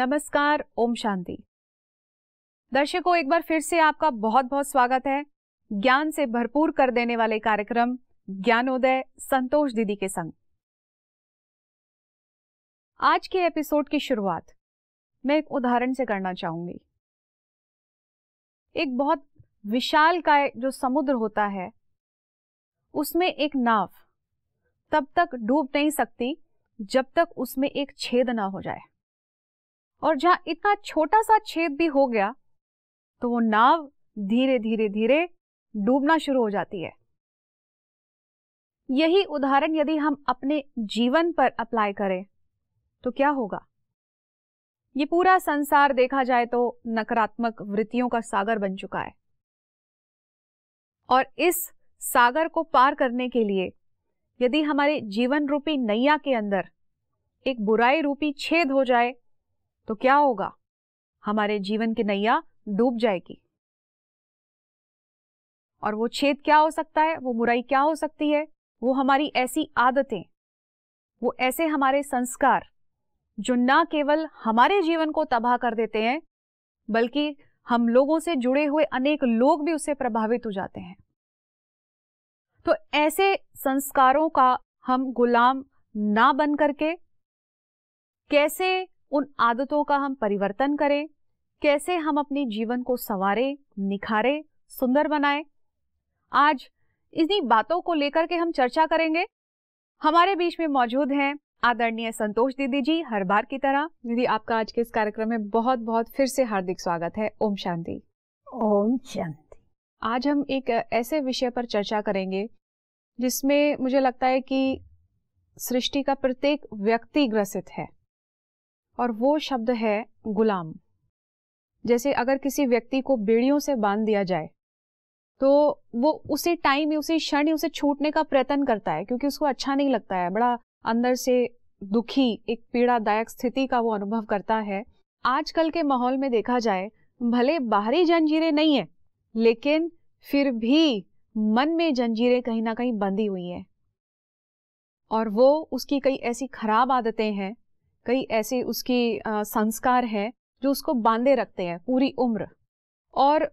नमस्कार ओम शांति दर्शकों एक बार फिर से आपका बहुत बहुत स्वागत है ज्ञान से भरपूर कर देने वाले कार्यक्रम ज्ञानोदय संतोष दीदी के संग आज के एपिसोड की शुरुआत मैं एक उदाहरण से करना चाहूंगी एक बहुत विशाल का जो समुद्र होता है उसमें एक नाव तब तक डूब नहीं सकती जब तक उसमें एक छेद ना हो जाए और जहां इतना छोटा सा छेद भी हो गया तो वो नाव धीरे धीरे धीरे डूबना शुरू हो जाती है यही उदाहरण यदि हम अपने जीवन पर अप्लाई करें तो क्या होगा ये पूरा संसार देखा जाए तो नकारात्मक वृत्तियों का सागर बन चुका है और इस सागर को पार करने के लिए यदि हमारे जीवन रूपी नैया के अंदर एक बुराई रूपी छेद हो जाए तो क्या होगा हमारे जीवन की नैया डूब जाएगी और वो छेद क्या हो सकता है वो बुराई क्या हो सकती है वो हमारी ऐसी आदतें वो ऐसे हमारे संस्कार जो ना केवल हमारे जीवन को तबाह कर देते हैं बल्कि हम लोगों से जुड़े हुए अनेक लोग भी उससे प्रभावित हो जाते हैं तो ऐसे संस्कारों का हम गुलाम ना बन करके कैसे उन आदतों का हम परिवर्तन करें कैसे हम अपने जीवन को संवारें निखारे सुंदर बनाए आज इन्हीं बातों को लेकर के हम चर्चा करेंगे हमारे बीच में मौजूद हैं आदरणीय संतोष दीदी जी हर बार की तरह दीदी आपका आज के इस कार्यक्रम में बहुत बहुत फिर से हार्दिक स्वागत है ओम शांति ओम शांति आज हम एक ऐसे विषय पर चर्चा करेंगे जिसमें मुझे लगता है कि सृष्टि का प्रत्येक व्यक्ति ग्रसित है और वो शब्द है गुलाम जैसे अगर किसी व्यक्ति को बेड़ियों से बांध दिया जाए तो वो उसी टाइम ही उसी क्षण ही उसे छूटने का प्रयत्न करता है क्योंकि उसको अच्छा नहीं लगता है बड़ा अंदर से दुखी एक पीड़ादायक स्थिति का वो अनुभव करता है आजकल के माहौल में देखा जाए भले बाहरी जंजीरें नहीं है लेकिन फिर भी मन में जंजीरें कहीं ना कहीं बंधी हुई हैं और वो उसकी कई ऐसी खराब आदतें हैं कई ऐसे उसकी संस्कार है जो उसको बांधे रखते हैं पूरी उम्र और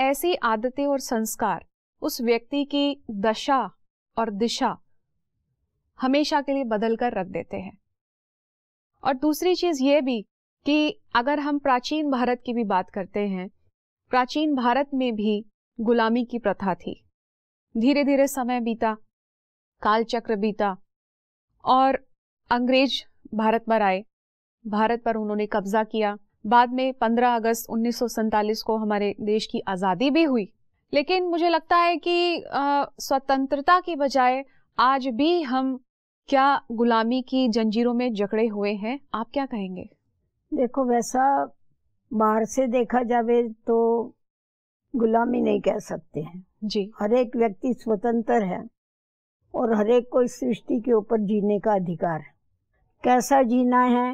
ऐसी आदतें और संस्कार उस व्यक्ति की दशा और दिशा हमेशा के लिए बदल कर रख देते हैं और दूसरी चीज़ ये भी कि अगर हम प्राचीन भारत की भी बात करते हैं प्राचीन भारत में भी गुलामी की प्रथा थी धीरे धीरे समय बीता कालचक्र बीता और अंग्रेज भारत पर आए भारत पर उन्होंने कब्जा किया बाद में 15 अगस्त उन्नीस को हमारे देश की आज़ादी भी हुई लेकिन मुझे लगता है कि स्वतंत्रता की बजाय आज भी हम क्या गुलामी की जंजीरों में जकड़े हुए हैं आप क्या कहेंगे देखो वैसा बाहर से देखा जावे तो गुलामी नहीं कह सकते हैं जी हर एक व्यक्ति स्वतंत्र है और हर एक को इस सृष्टि के ऊपर जीने का अधिकार है कैसा जीना है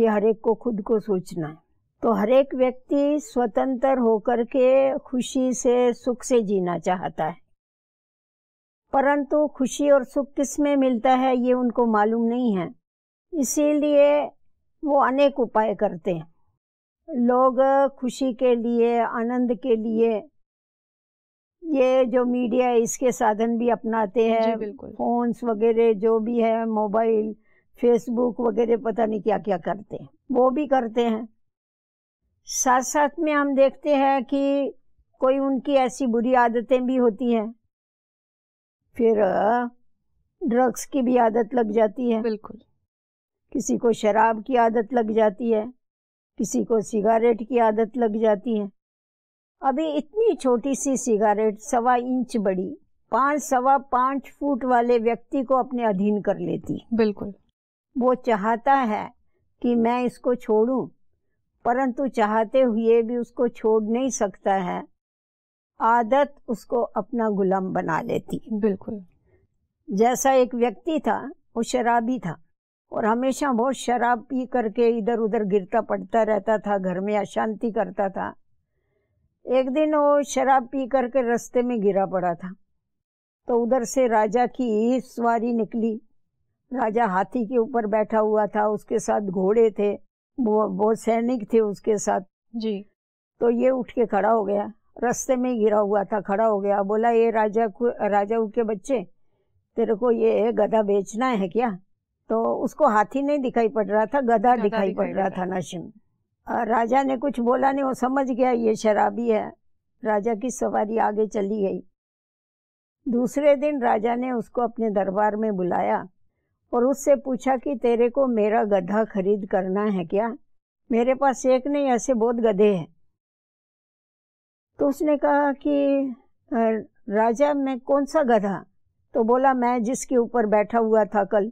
ये हरेक को खुद को सोचना है तो हरेक व्यक्ति स्वतंत्र होकर के खुशी से सुख से जीना चाहता है परंतु खुशी और सुख किस में मिलता है ये उनको मालूम नहीं है इसीलिए वो अनेक उपाय करते हैं लोग खुशी के लिए आनंद के लिए ये जो मीडिया इसके साधन भी अपनाते हैं फोन्स वगैरह जो भी है मोबाइल फेसबुक वगैरह पता नहीं क्या क्या करते हैं वो भी करते हैं साथ साथ में हम देखते हैं कि कोई उनकी ऐसी बुरी आदतें भी होती हैं फिर ड्रग्स की भी आदत लग जाती है बिल्कुल किसी को शराब की आदत लग जाती है किसी को सिगारेट की आदत लग जाती है अभी इतनी छोटी सी सिगारेट सवा इंच बड़ी पाँच सवा पाँच फुट वाले व्यक्ति को अपने अधीन कर लेती है बिल्कुल वो चाहता है कि मैं इसको छोड़ूं परंतु चाहते हुए भी उसको छोड़ नहीं सकता है आदत उसको अपना गुलाम बना लेती है बिल्कुल जैसा एक व्यक्ति था वो शराबी था और हमेशा बहुत शराब पी करके इधर उधर गिरता पड़ता रहता था घर में अशांति करता था एक दिन वो शराब पी करके रास्ते में गिरा पड़ा था तो उधर से राजा की सवारी निकली राजा हाथी के ऊपर बैठा हुआ था उसके साथ घोड़े थे वो वो सैनिक थे उसके साथ जी तो ये उठ के खड़ा हो गया रास्ते में गिरा हुआ था खड़ा हो गया बोला ये राजा राजा के बच्चे तेरे को ये गधा बेचना है क्या तो उसको हाथी नहीं दिखाई पड़ रहा था गधा दिखाई, दिखाई पड़ रहा था नशे में राजा ने कुछ बोला नहीं वो समझ गया ये शराबी है राजा की सवारी आगे चली गई दूसरे दिन राजा ने उसको अपने दरबार में बुलाया और उससे पूछा कि तेरे को मेरा गधा खरीद करना है क्या मेरे पास एक नहीं ऐसे बहुत गधे हैं तो उसने कहा कि राजा मैं कौन सा गधा तो बोला मैं जिसके ऊपर बैठा हुआ था कल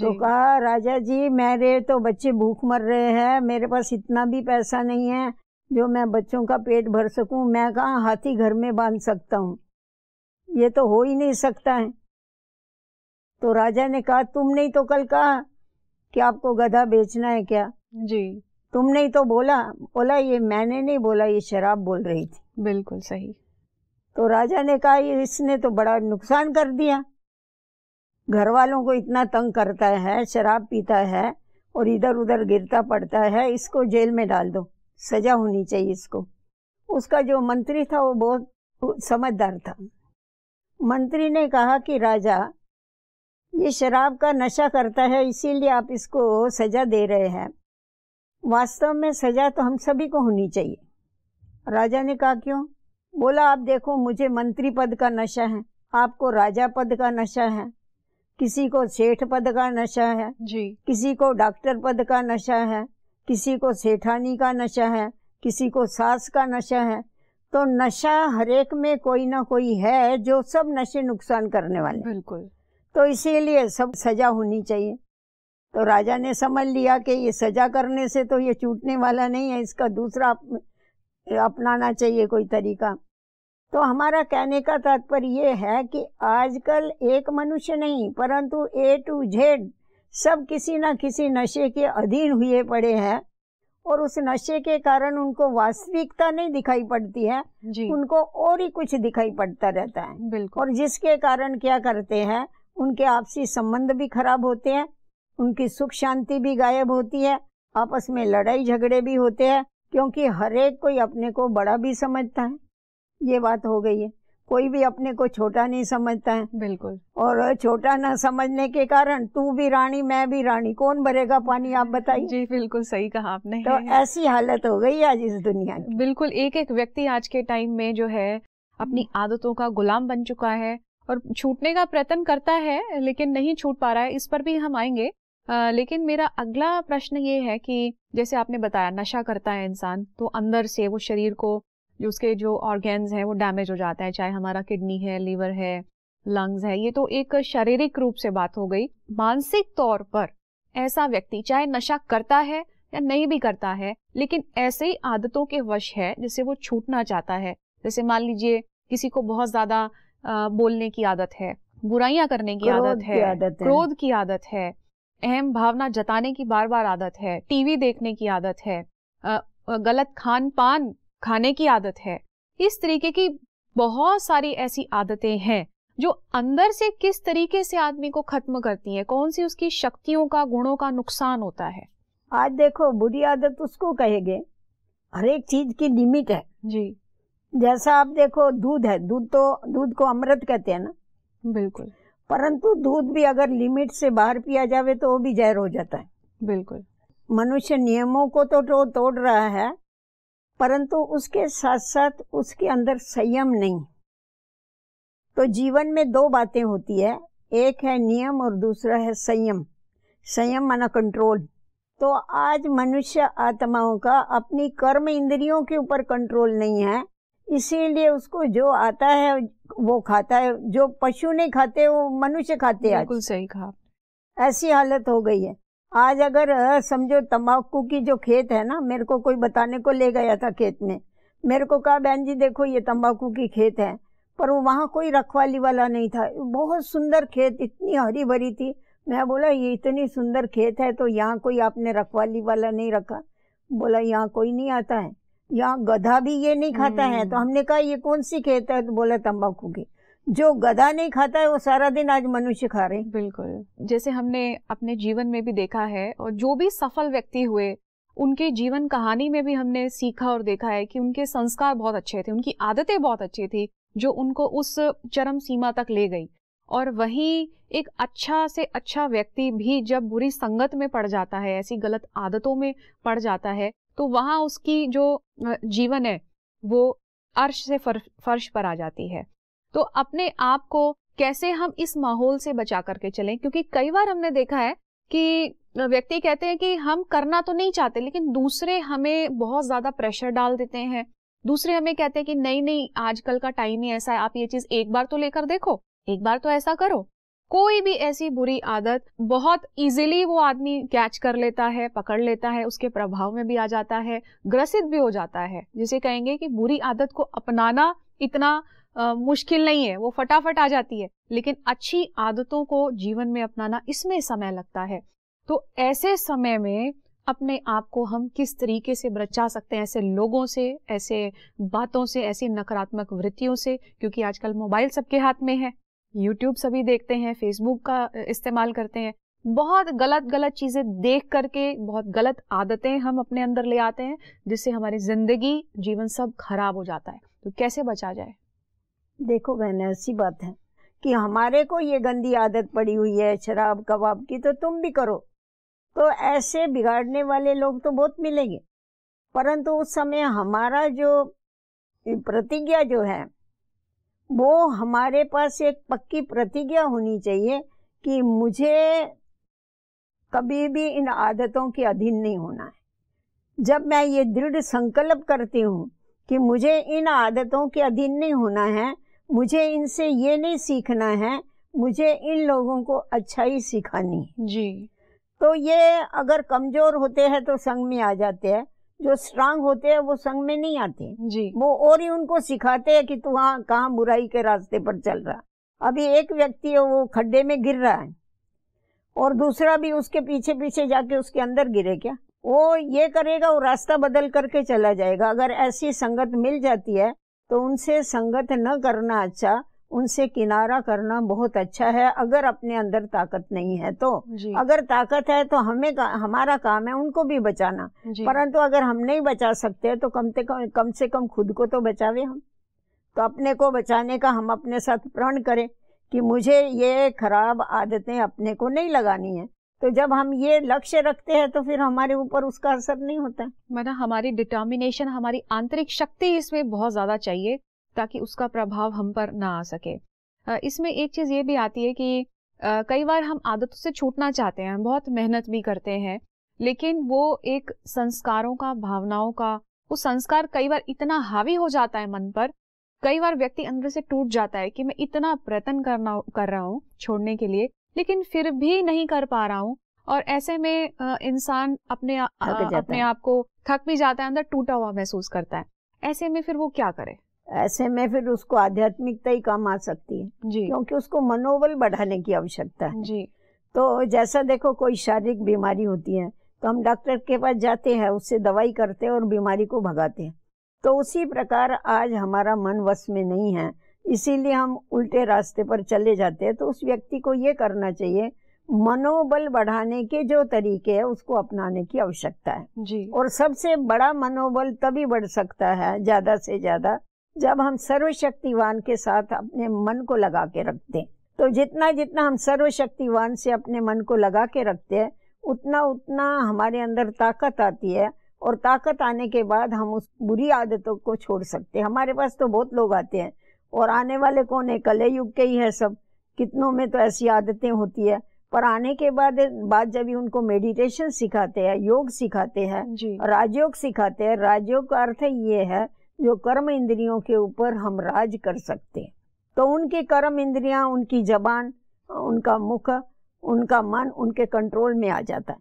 तो कहा राजा जी मेरे तो बच्चे भूख मर रहे हैं मेरे पास इतना भी पैसा नहीं है जो मैं बच्चों का पेट भर सकूं मैं कहा हाथी घर में बांध सकता हूं ये तो हो ही नहीं सकता है तो राजा ने कहा तुमने ही तो कल कहा कि आपको गधा बेचना है क्या जी तुमने ही तो बोला बोला ये मैंने नहीं बोला ये शराब बोल रही थी बिल्कुल सही तो राजा ने कहा ये इसने तो बड़ा नुकसान कर दिया घर वालों को इतना तंग करता है शराब पीता है और इधर उधर गिरता पड़ता है इसको जेल में डाल दो सजा होनी चाहिए इसको उसका जो मंत्री था वो बहुत समझदार था मंत्री ने कहा कि राजा ये शराब का नशा करता है इसीलिए आप इसको सज़ा दे रहे हैं वास्तव में सज़ा तो हम सभी को होनी चाहिए राजा ने कहा क्यों बोला आप देखो मुझे मंत्री पद का नशा है आपको राजा पद का नशा है किसी को सेठ पद का नशा है जी किसी को डॉक्टर पद का नशा है किसी को सेठानी का नशा है किसी को सास का नशा है तो नशा हरेक में कोई ना कोई है जो सब नशे नुकसान करने वाले बिल्कुल तो इसीलिए सब सजा होनी चाहिए तो राजा ने समझ लिया कि ये सजा करने से तो ये छूटने वाला नहीं है इसका दूसरा अपनाना चाहिए कोई तरीका तो हमारा कहने का तात्पर्य ये है कि आजकल एक मनुष्य नहीं परंतु ए टू जेड सब किसी ना किसी नशे के अधीन हुए पड़े हैं और उस नशे के कारण उनको वास्तविकता नहीं दिखाई पड़ती है उनको और ही कुछ दिखाई पड़ता रहता है बिल्कुल और जिसके कारण क्या करते हैं उनके आपसी संबंध भी खराब होते हैं उनकी सुख शांति भी गायब होती है आपस में लड़ाई झगड़े भी होते हैं क्योंकि हर एक कोई अपने को बड़ा भी समझता है ये बात हो गई है कोई भी अपने को छोटा नहीं समझता है बिल्कुल और छोटा ना समझने के कारण तू भी रानी मैं भी रानी कौन भरेगा पानी आप बताइए जी बिल्कुल सही कहा आपने तो ऐसी हालत हो गई आज इस दुनिया में बिल्कुल एक एक व्यक्ति आज के टाइम में जो है अपनी आदतों का गुलाम बन चुका है और छूटने का प्रयत्न करता है लेकिन नहीं छूट पा रहा है इस पर भी हम आएंगे आ, लेकिन मेरा अगला प्रश्न ये है कि जैसे आपने बताया नशा करता है इंसान तो अंदर से वो शरीर को जो उसके जो ऑर्गेन्स हैं वो डैमेज हो जाता है चाहे हमारा किडनी है लीवर है लंग्स है ये तो एक शारीरिक रूप से बात हो गई मानसिक तौर पर ऐसा व्यक्ति चाहे नशा करता है या नहीं भी करता है लेकिन ऐसे ही आदतों के वश है जिसे वो छूटना चाहता है जैसे मान लीजिए किसी को बहुत ज्यादा बोलने की आदत है बुराइयां करने की आदत है, क्रोध की आदत है अहम भावना जताने की बार बार आदत है टीवी देखने की आदत है गलत खान पान खाने की आदत है इस तरीके की बहुत सारी ऐसी आदतें हैं जो अंदर से किस तरीके से आदमी को खत्म करती है कौन सी उसकी शक्तियों का गुणों का नुकसान होता है आज देखो बुरी आदत उसको कहेंगे हर एक चीज की लिमिट है जी जैसा आप देखो दूध है दूध तो दूध को अमृत कहते हैं ना बिल्कुल परंतु दूध भी अगर लिमिट से बाहर पिया जावे तो वो भी जहर हो जाता है बिल्कुल मनुष्य नियमों को तो, तो तोड़ रहा है परंतु उसके साथ साथ उसके अंदर संयम नहीं तो जीवन में दो बातें होती है एक है नियम और दूसरा है संयम संयम माना कंट्रोल तो आज मनुष्य आत्माओं का अपनी कर्म इंद्रियों के ऊपर कंट्रोल नहीं है इसीलिए उसको जो आता है वो खाता है जो पशु नहीं खाते वो मनुष्य खाते हैं बिल्कुल सही कहा ऐसी हालत हो गई है आज अगर समझो तम्बाकू की जो खेत है ना मेरे को कोई बताने को ले गया था खेत में मेरे को कहा बहन जी देखो ये तम्बाकू की खेत है पर वहाँ कोई रखवाली वाला नहीं था बहुत सुंदर खेत इतनी हरी भरी थी मैं बोला ये इतनी सुंदर खेत है तो यहाँ कोई आपने रखवाली वाला नहीं रखा बोला यहाँ कोई नहीं आता है यहाँ गधा भी ये नहीं खाता है तो हम्म। हमने कहा ये कौन सी खेत है तो बोला तम्बाकू की जो गधा नहीं खाता है वो सारा दिन आज मनुष्य खा रहे बिल्कुल जैसे हमने अपने जीवन में भी देखा है और जो भी सफल व्यक्ति हुए उनके जीवन कहानी में भी हमने सीखा और देखा है कि उनके संस्कार बहुत अच्छे थे उनकी आदतें बहुत अच्छी थी जो उनको उस चरम सीमा तक ले गई और वही एक अच्छा से अच्छा व्यक्ति भी जब बुरी संगत में पड़ जाता है ऐसी गलत आदतों में पड़ जाता है तो वहाँ उसकी जो जीवन है वो अर्श से फर्श पर आ जाती है तो अपने आप को कैसे हम इस माहौल से बचा करके चलें क्योंकि कई बार हमने देखा है कि व्यक्ति कहते हैं कि हम करना तो नहीं चाहते लेकिन दूसरे हमें बहुत ज़्यादा प्रेशर डाल देते हैं दूसरे हमें कहते हैं कि नहीं नहीं आजकल का टाइम ही ऐसा है आप ये चीज़ एक बार तो लेकर देखो एक बार तो ऐसा करो कोई भी ऐसी बुरी आदत बहुत इजीली वो आदमी कैच कर लेता है पकड़ लेता है उसके प्रभाव में भी आ जाता है ग्रसित भी हो जाता है जिसे कहेंगे कि बुरी आदत को अपनाना इतना आ, मुश्किल नहीं है वो फटाफट आ जाती है लेकिन अच्छी आदतों को जीवन में अपनाना इसमें समय लगता है तो ऐसे समय में अपने आप को हम किस तरीके से बचा सकते हैं ऐसे लोगों से ऐसे बातों से ऐसी नकारात्मक वृत्तियों से क्योंकि आजकल मोबाइल सबके हाथ में है यूट्यूब सभी देखते हैं फेसबुक का इस्तेमाल करते हैं बहुत गलत गलत चीज़ें देख करके बहुत गलत आदतें हम अपने अंदर ले आते हैं जिससे हमारी ज़िंदगी जीवन सब खराब हो जाता है तो कैसे बचा जाए देखो बहन ऐसी बात है कि हमारे को ये गंदी आदत पड़ी हुई है शराब कबाब की तो तुम भी करो तो ऐसे बिगाड़ने वाले लोग तो बहुत मिलेंगे परंतु उस समय हमारा जो प्रतिज्ञा जो है वो हमारे पास एक पक्की प्रतिज्ञा होनी चाहिए कि मुझे कभी भी इन आदतों के अधीन नहीं होना है जब मैं ये दृढ़ संकल्प करती हूँ कि मुझे इन आदतों के अधीन नहीं होना है मुझे इनसे ये नहीं सीखना है मुझे इन लोगों को अच्छाई सिखानी है जी तो ये अगर कमज़ोर होते हैं तो संग में आ जाते हैं जो स्ट्रांग होते हैं वो संग में नहीं आते जी वो और ही उनको सिखाते हैं कि तू हाँ कहाँ बुराई के रास्ते पर चल रहा अभी एक व्यक्ति है वो खड्डे में गिर रहा है और दूसरा भी उसके पीछे पीछे जाके उसके अंदर गिरे क्या वो ये करेगा वो रास्ता बदल करके चला जाएगा अगर ऐसी संगत मिल जाती है तो उनसे संगत न करना अच्छा उनसे किनारा करना बहुत अच्छा है अगर अपने अंदर ताकत नहीं है तो अगर ताकत है तो हमें का, हमारा काम है उनको भी बचाना परंतु अगर हम नहीं बचा सकते तो कम से कम कम से कम खुद को तो बचावे हम तो अपने को बचाने का हम अपने साथ प्रण करें कि मुझे ये खराब आदतें अपने को नहीं लगानी है तो जब हम ये लक्ष्य रखते हैं तो फिर हमारे ऊपर उसका असर नहीं होता मतलब हमारी डिटर्मिनेशन हमारी आंतरिक शक्ति इसमें बहुत ज्यादा चाहिए ताकि उसका प्रभाव हम पर ना आ सके इसमें एक चीज़ ये भी आती है कि कई बार हम आदतों से छूटना चाहते हैं बहुत मेहनत भी करते हैं लेकिन वो एक संस्कारों का भावनाओं का वो संस्कार कई बार इतना हावी हो जाता है मन पर कई बार व्यक्ति अंदर से टूट जाता है कि मैं इतना प्रयत्न करना कर रहा हूँ छोड़ने के लिए लेकिन फिर भी नहीं कर पा रहा हूँ और ऐसे में इंसान अपने आ, अपने आप को थक भी जाता है अंदर टूटा हुआ महसूस करता है ऐसे में फिर वो क्या करे ऐसे में फिर उसको आध्यात्मिकता ही काम आ सकती है क्योंकि उसको मनोबल बढ़ाने की आवश्यकता है जी तो जैसा देखो कोई शारीरिक बीमारी होती है तो हम डॉक्टर के पास जाते हैं उससे दवाई करते हैं और बीमारी को भगाते हैं तो उसी प्रकार आज हमारा मन वश में नहीं है इसीलिए हम उल्टे रास्ते पर चले जाते हैं तो उस व्यक्ति को ये करना चाहिए मनोबल बढ़ाने के जो तरीके है उसको अपनाने की आवश्यकता है जी और सबसे बड़ा मनोबल तभी बढ़ सकता है ज्यादा से ज्यादा जब हम सर्वशक्तिवान के साथ अपने मन को लगा के रखते हैं तो जितना जितना हम सर्वशक्तिवान से अपने मन को लगा के रखते हैं उतना उतना हमारे अंदर ताकत आती है और ताकत आने के बाद हम उस बुरी आदतों को छोड़ सकते हैं हमारे पास तो बहुत लोग आते हैं और आने वाले कौन है कले युग के ही है सब कितनों में तो ऐसी आदतें होती है पर आने के बाद बाद जब उनको मेडिटेशन सिखाते हैं योग सिखाते हैं राजयोग सिखाते हैं राजयोग का अर्थ ये है जो कर्म इंद्रियों के ऊपर हम राज कर सकते हैं तो उनकी कर्म इंद्रियां उनकी जबान उनका मुख उनका मन उनके कंट्रोल में आ जाता है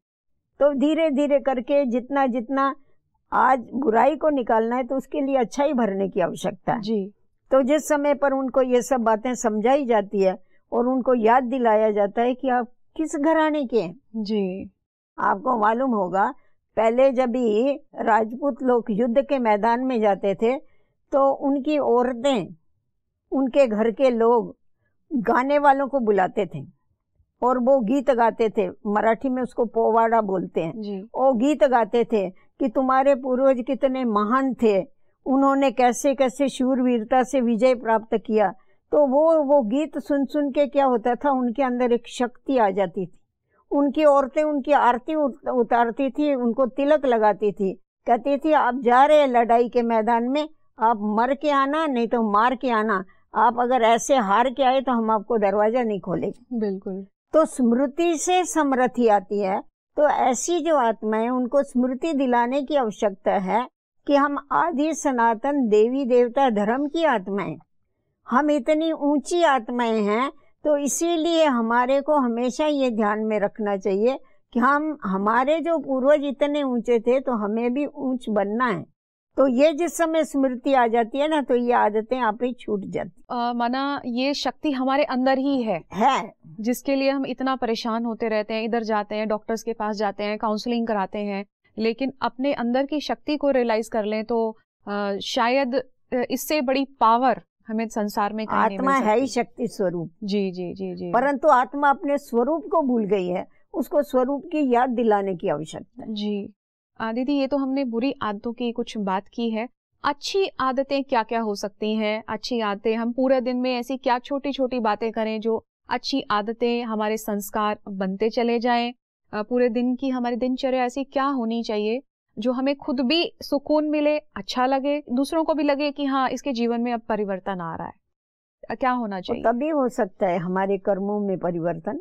तो धीरे धीरे करके जितना जितना आज बुराई को निकालना है तो उसके लिए अच्छाई भरने की आवश्यकता है जी तो जिस समय पर उनको ये सब बातें समझाई जाती है और उनको याद दिलाया जाता है कि आप किस घराने के हैं जी आपको मालूम होगा पहले जब भी राजपूत लोग युद्ध के मैदान में जाते थे तो उनकी औरतें उनके घर के लोग गाने वालों को बुलाते थे और वो गीत गाते थे मराठी में उसको पोवाड़ा बोलते हैं वो गीत गाते थे कि तुम्हारे पूर्वज कितने महान थे उन्होंने कैसे कैसे शूरवीरता से विजय प्राप्त किया तो वो वो गीत सुन सुन के क्या होता था उनके अंदर एक शक्ति आ जाती थी उनकी औरतें उनकी आरती उतारती थी उनको तिलक लगाती थी कहती थी आप जा रहे हैं लड़ाई के मैदान में आप मर के आना नहीं तो मार के आना आप अगर ऐसे हार के आए तो हम आपको दरवाजा नहीं खोलेंगे बिल्कुल तो स्मृति से समृद्धि आती है तो ऐसी जो आत्माएं उनको स्मृति दिलाने की आवश्यकता है कि हम आदि सनातन देवी देवता धर्म की आत्माएं हम इतनी ऊंची आत्माएं हैं तो इसीलिए हमारे को हमेशा ये ध्यान में रखना चाहिए कि हम हमारे जो पूर्वज इतने ऊंचे थे तो हमें भी ऊंच बनना है तो ये जिस समय स्मृति आ जाती है ना तो ये आदतें आप ही छूट जाती माना ये शक्ति हमारे अंदर ही है है जिसके लिए हम इतना परेशान होते रहते हैं इधर जाते हैं डॉक्टर्स के पास जाते हैं काउंसलिंग कराते हैं लेकिन अपने अंदर की शक्ति को रियलाइज कर लें तो आ, शायद इससे बड़ी पावर हमें संसार में आत्मा है ही शक्ति स्वरूप जी जी जी जी परंतु आत्मा अपने स्वरूप को भूल गई है उसको स्वरूप की याद दिलाने की आवश्यकता जी दीदी ये तो हमने बुरी आदतों की कुछ बात की है अच्छी आदतें क्या क्या हो सकती हैं अच्छी आदतें हम पूरे दिन में ऐसी क्या छोटी छोटी बातें करें जो अच्छी आदतें हमारे संस्कार बनते चले जाएं पूरे दिन की हमारी दिनचर्या ऐसी क्या होनी चाहिए जो हमें खुद भी सुकून मिले अच्छा लगे दूसरों को भी लगे कि हाँ इसके जीवन में अब परिवर्तन आ रहा है क्या होना चाहिए तभी हो सकता है हमारे कर्मों में परिवर्तन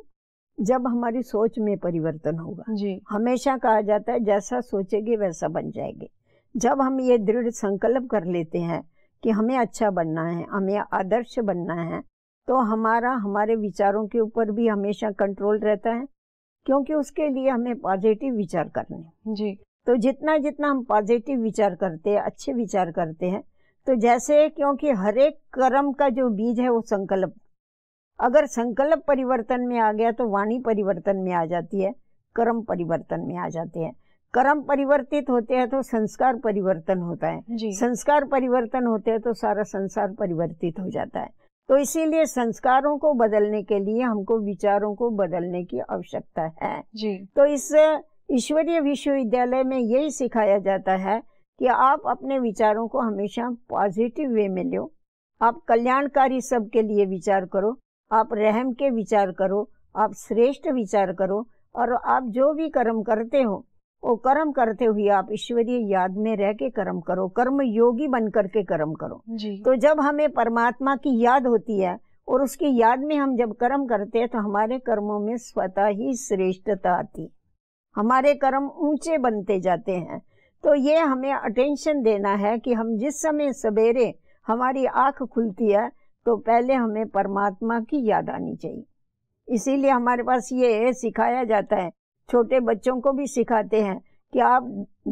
जब हमारी सोच में परिवर्तन होगा जी हमेशा कहा जाता है जैसा सोचेंगे वैसा बन जाएंगे जब हम ये दृढ़ संकल्प कर लेते हैं कि हमें अच्छा बनना है हमें आदर्श बनना है तो हमारा हमारे विचारों के ऊपर भी हमेशा कंट्रोल रहता है क्योंकि उसके लिए हमें पॉजिटिव विचार करने जी तो जितना जितना हम पॉजिटिव विचार करते हैं अच्छे विचार करते हैं तो जैसे क्योंकि हर एक कर्म का जो बीज है वो संकल्प अगर संकल्प परिवर्तन में आ गया तो वाणी परिवर्तन में आ जाती है कर्म परिवर्तन में आ जाते हैं कर्म परिवर्तित होते हैं तो संस्कार परिवर्तन होता है संस्कार परिवर्तन होते हैं तो सारा संसार परिवर्तित हो जाता है तो इसीलिए संस्कारों को बदलने के लिए हमको विचारों को बदलने की आवश्यकता है जी। तो इस ईश्वरीय विश्वविद्यालय में यही सिखाया जाता है कि आप अपने विचारों को हमेशा पॉजिटिव वे में लो आप कल्याणकारी सबके लिए विचार करो आप रहम के विचार करो आप श्रेष्ठ विचार करो और आप जो भी कर्म करते हो वो कर्म करते हुए आप ईश्वरीय याद में रह के कर्म करो कर्म योगी बन करके कर्म करो तो जब हमें परमात्मा की याद होती है और उसकी याद में हम जब कर्म करते हैं तो हमारे कर्मों में स्वतः ही श्रेष्ठता आती हमारे कर्म ऊंचे बनते जाते हैं तो ये हमें अटेंशन देना है कि हम जिस समय सवेरे हमारी आँख खुलती है तो पहले हमें परमात्मा की याद आनी चाहिए इसीलिए हमारे पास ये सिखाया जाता है छोटे बच्चों को भी सिखाते हैं कि आप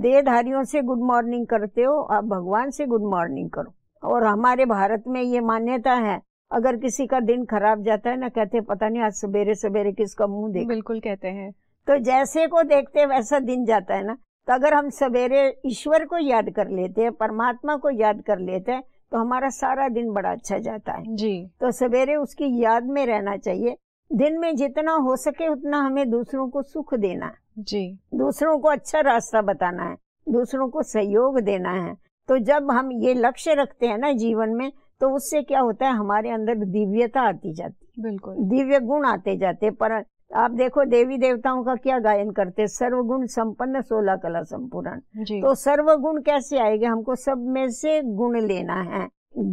देहधारियों से गुड मॉर्निंग करते हो आप भगवान से गुड मॉर्निंग करो और हमारे भारत में ये मान्यता है अगर किसी का दिन खराब जाता है ना कहते पता नहीं आज सवेरे सवेरे किसका मुंह देख बिल्कुल कहते हैं तो जैसे को देखते वैसा दिन जाता है ना तो अगर हम सवेरे ईश्वर को याद कर लेते हैं परमात्मा को याद कर लेते हैं तो हमारा सारा दिन बड़ा अच्छा जाता है जी तो सवेरे उसकी याद में रहना चाहिए दिन में जितना हो सके उतना हमें दूसरों को सुख देना है जी दूसरों को अच्छा रास्ता बताना है दूसरों को सहयोग देना है तो जब हम ये लक्ष्य रखते हैं ना जीवन में तो उससे क्या होता है हमारे अंदर दिव्यता आती जाती है बिल्कुल दिव्य गुण आते जाते पर आप देखो देवी देवताओं का क्या गायन करते सर्वगुण संपन्न सोलह कला संपूर्ण तो सर्वगुण कैसे आएगा हमको सब में से गुण लेना है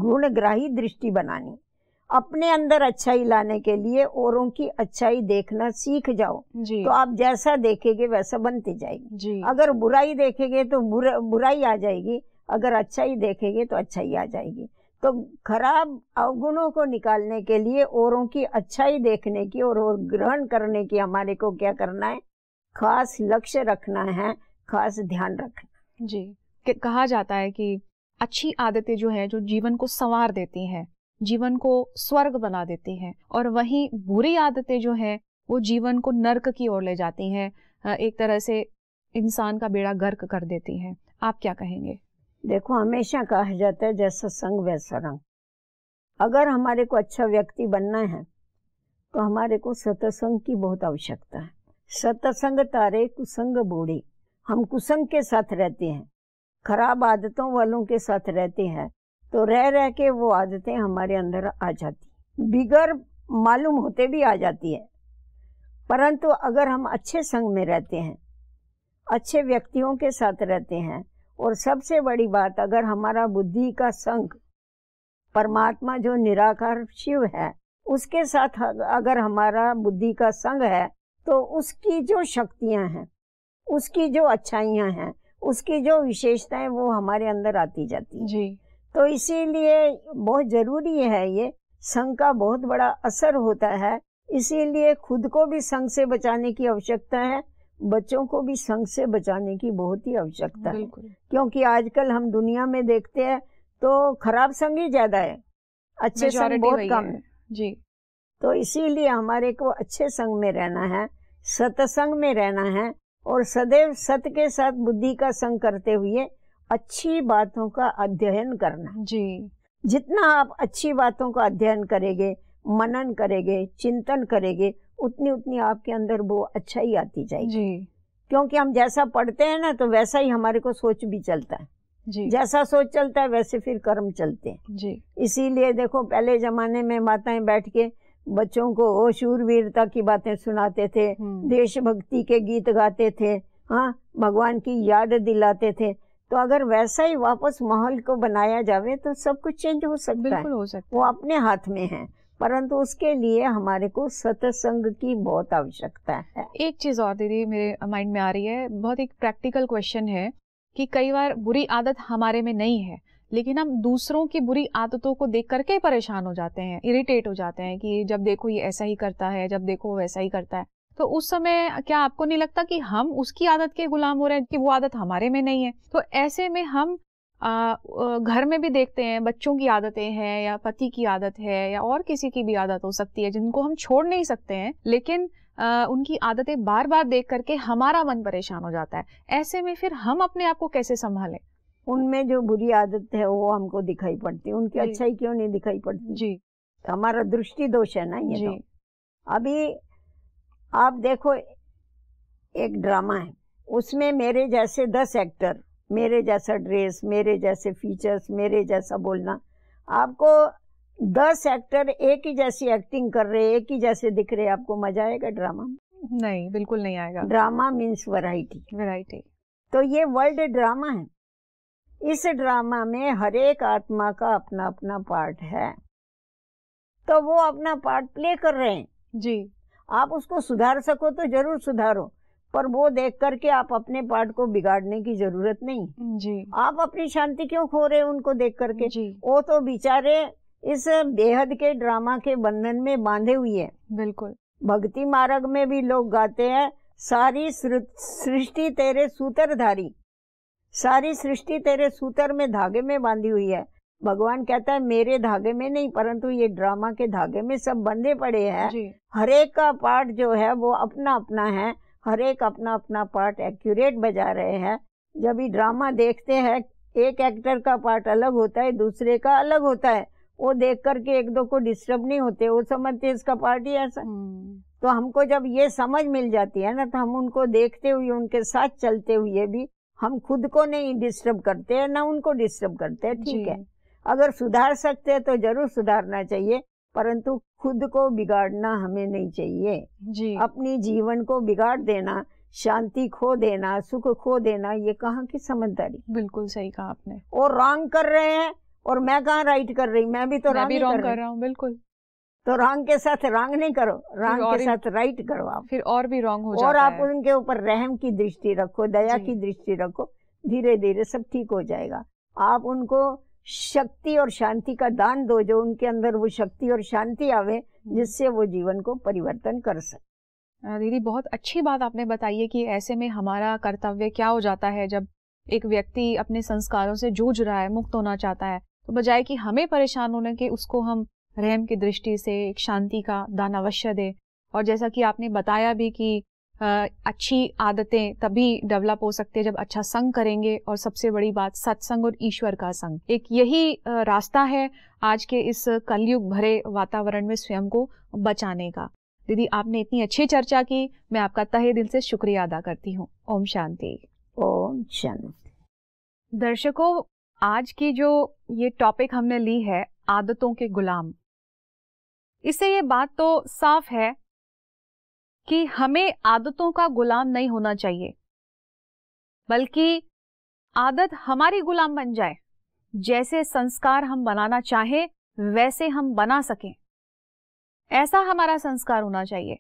गुण ग्राही दृष्टि बनानी अपने अंदर अच्छाई लाने के लिए औरों की अच्छाई देखना सीख जाओ तो आप जैसा देखेंगे वैसा बनते जाएगी अगर बुराई देखेंगे तो बुराई आ जाएगी अगर अच्छाई देखेंगे तो अच्छाई आ जाएगी तो खराब अवगुणों को निकालने के लिए औरों की अच्छाई देखने की और और ग्रहण करने की हमारे को क्या करना है खास लक्ष्य रखना है खास ध्यान रखना जी कि कहा जाता है कि अच्छी आदतें जो है जो जीवन को संवार देती हैं जीवन को स्वर्ग बना देती हैं और वहीं बुरी आदतें जो हैं वो जीवन को नरक की ओर ले जाती हैं एक तरह से इंसान का बेड़ा गर्क कर देती हैं आप क्या कहेंगे देखो हमेशा कहा जाता है जैसा संग वैसा रंग अगर हमारे को अच्छा व्यक्ति बनना है तो हमारे को सतसंग की बहुत आवश्यकता है सतसंग तारे कुसंग बोड़े हम कुसंग के साथ रहते हैं खराब आदतों वालों के साथ रहते हैं तो रह रह के वो आदतें हमारे अंदर आ जाती बिगर मालूम होते भी आ जाती है परंतु अगर हम अच्छे संग में रहते हैं अच्छे व्यक्तियों के साथ रहते हैं और सबसे बड़ी बात अगर हमारा बुद्धि का संग परमात्मा जो निराकार शिव है उसके साथ अगर हमारा बुद्धि का संग है तो उसकी जो शक्तियां हैं उसकी जो अच्छाइयां हैं उसकी जो विशेषताएं वो हमारे अंदर आती जाती है जी तो इसीलिए बहुत जरूरी है ये संघ का बहुत बड़ा असर होता है इसीलिए खुद को भी संघ से बचाने की आवश्यकता है बच्चों को भी संघ से बचाने की बहुत ही आवश्यकता है क्योंकि आजकल हम दुनिया में देखते हैं तो खराब संघ ही ज्यादा है अच्छे संघ बहुत कम है जी तो इसीलिए हमारे को अच्छे संघ में रहना है सत्संग में रहना है और सदैव सत के साथ बुद्धि का संग करते हुए अच्छी बातों का अध्ययन करना जी जितना आप अच्छी बातों का अध्ययन करेंगे मनन करेंगे चिंतन करेंगे उतनी उतनी आपके अंदर वो अच्छा ही आती जाएगी जी क्योंकि हम जैसा पढ़ते हैं ना तो वैसा ही हमारे को सोच भी चलता है जी जैसा सोच चलता है वैसे फिर कर्म चलते हैं जी इसीलिए देखो पहले जमाने में माताएं बैठ के बच्चों को शूरवीरता की बातें सुनाते थे हम्म। देशभक्ति के गीत गाते थे हाँ भगवान की याद दिलाते थे तो अगर वैसा ही वापस माहौल को बनाया जावे तो सब कुछ चेंज हो सकता है हो सकता। वो अपने हाथ में है परंतु उसके लिए हमारे को सत्संग की बहुत आवश्यकता है एक चीज और दीदी मेरे माइंड में आ रही है बहुत एक प्रैक्टिकल क्वेश्चन है कि कई बार बुरी आदत हमारे में नहीं है लेकिन हम दूसरों की बुरी आदतों को देख करके परेशान हो जाते हैं इरिटेट हो जाते हैं कि जब देखो ये ऐसा ही करता है जब देखो वैसा ही करता है तो उस समय क्या आपको नहीं लगता कि हम उसकी आदत के गुलाम हो रहे हैं कि वो आदत हमारे में नहीं है तो ऐसे में हम घर में भी देखते हैं बच्चों की आदतें हैं या पति की आदत है या और किसी की भी आदत हो सकती है जिनको हम छोड़ नहीं सकते हैं लेकिन आ, उनकी आदतें बार बार देख करके हमारा मन परेशान हो जाता है ऐसे में फिर हम अपने आप को कैसे संभालें उनमें जो बुरी आदत है वो हमको दिखाई पड़ती है उनकी अच्छाई क्यों नहीं दिखाई पड़ती जी हमारा दृष्टि दोष है ना ये जी. तो। अभी आप देखो एक ड्रामा है उसमें मेरे जैसे दस एक्टर मेरे जैसा ड्रेस मेरे जैसे फीचर्स मेरे जैसा बोलना आपको दस एक्टर एक ही जैसी एक्टिंग कर रहे एक ही जैसे दिख रहे आपको मजा आएगा ड्रामा नहीं बिल्कुल नहीं आएगा ड्रामा मीन्स वैरायटी वैरायटी तो ये वर्ल्ड ड्रामा है इस ड्रामा में हर एक आत्मा का अपना अपना पार्ट है तो वो अपना पार्ट प्ले कर रहे हैं जी आप उसको सुधार सको तो जरूर सुधारो पर वो देख करके आप अपने पार्ट को बिगाड़ने की जरूरत नहीं जी आप अपनी शांति क्यों खो रहे उनको देख करके जी वो तो बेचारे इस बेहद के ड्रामा के बंधन में बांधे हुए हैं बिल्कुल भक्ति मार्ग में भी लोग गाते हैं सारी सृष्टि तेरे सूत्रधारी सारी सृष्टि तेरे सूत्र में धागे में बांधी हुई है भगवान कहता है मेरे धागे में नहीं परंतु ये ड्रामा के धागे में सब बंधे पड़े हैं हरेक का पार्ट जो है वो अपना अपना है हर एक अपना अपना पार्ट एक्यूरेट बजा रहे हैं जब ये ड्रामा देखते हैं एक एक्टर का पार्ट अलग होता है दूसरे का अलग होता है वो देख करके एक दो को डिस्टर्ब नहीं होते वो समझते इसका पार्ट ही ऐसा हम्म। तो हमको जब ये समझ मिल जाती है ना तो हम उनको देखते हुए उनके साथ चलते हुए भी हम खुद को नहीं डिस्टर्ब करते हैं ना उनको डिस्टर्ब करते हैं ठीक है अगर सुधार सकते हैं तो जरूर सुधारना चाहिए परंतु खुद को बिगाड़ना हमें नहीं चाहिए जी अपनी जीवन को बिगाड़ देना शांति खो देना सुख खो देना ये कहाँ की समझदारी बिल्कुल सही कहा आपने और रॉन्ग कर रहे हैं और मैं कहाँ राइट कर रही मैं भी तो रॉन्ग कर रहा हूँ बिल्कुल तो रॉन्ग के साथ रॉन्ग नहीं करो रॉन्ग के साथ राइट करो आप फिर और भी रॉन्ग हो जाता और आप है। उनके ऊपर रहम की दृष्टि रखो दया की दृष्टि रखो धीरे धीरे सब ठीक हो जाएगा आप उनको शक्ति और शांति का दान दो जो उनके अंदर वो शक्ति और शांति आवे हम्म। जिससे वो जीवन को परिवर्तन कर सके दीदी बहुत अच्छी बात आपने बताई है कि ऐसे में हमारा कर्तव्य क्या हो जाता है जब एक व्यक्ति अपने संस्कारों से जूझ रहा है मुक्त होना चाहता है तो बजाय कि हमें परेशान होने के उसको हम रहम की दृष्टि से एक शांति का दान अवश्य दे और जैसा कि आपने बताया भी कि अच्छी आदतें तभी डेवलप हो सकती है जब अच्छा संग करेंगे और सबसे बड़ी बात सत्संग और ईश्वर का संग एक यही रास्ता है आज के इस कलयुग भरे वातावरण में स्वयं को बचाने का दीदी आपने इतनी अच्छी चर्चा की मैं आपका तहे दिल से शुक्रिया अदा करती हूँ ओम शांति ओम शांति दर्शकों आज की जो ये टॉपिक हमने ली है आदतों के गुलाम इससे ये बात तो साफ है कि हमें आदतों का गुलाम नहीं होना चाहिए बल्कि आदत हमारी गुलाम बन जाए जैसे संस्कार हम बनाना चाहें वैसे हम बना सकें ऐसा हमारा संस्कार होना चाहिए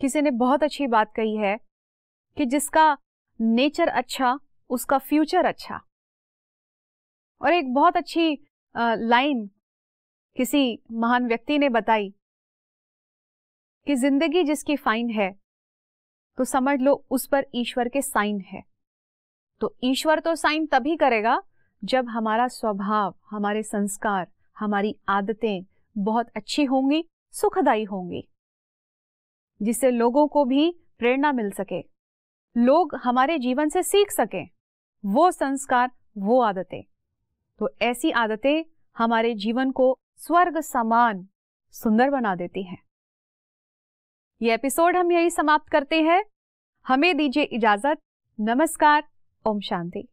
किसी ने बहुत अच्छी बात कही है कि जिसका नेचर अच्छा उसका फ्यूचर अच्छा और एक बहुत अच्छी लाइन किसी महान व्यक्ति ने बताई कि जिंदगी जिसकी फाइन है तो समझ लो उस पर ईश्वर के साइन है तो ईश्वर तो साइन तभी करेगा जब हमारा स्वभाव हमारे संस्कार हमारी आदतें बहुत अच्छी होंगी सुखदायी होंगी जिससे लोगों को भी प्रेरणा मिल सके लोग हमारे जीवन से सीख सके वो संस्कार वो आदतें तो ऐसी आदतें हमारे जीवन को स्वर्ग समान सुंदर बना देती हैं ये एपिसोड हम यही समाप्त करते हैं हमें दीजिए इजाजत नमस्कार ओम शांति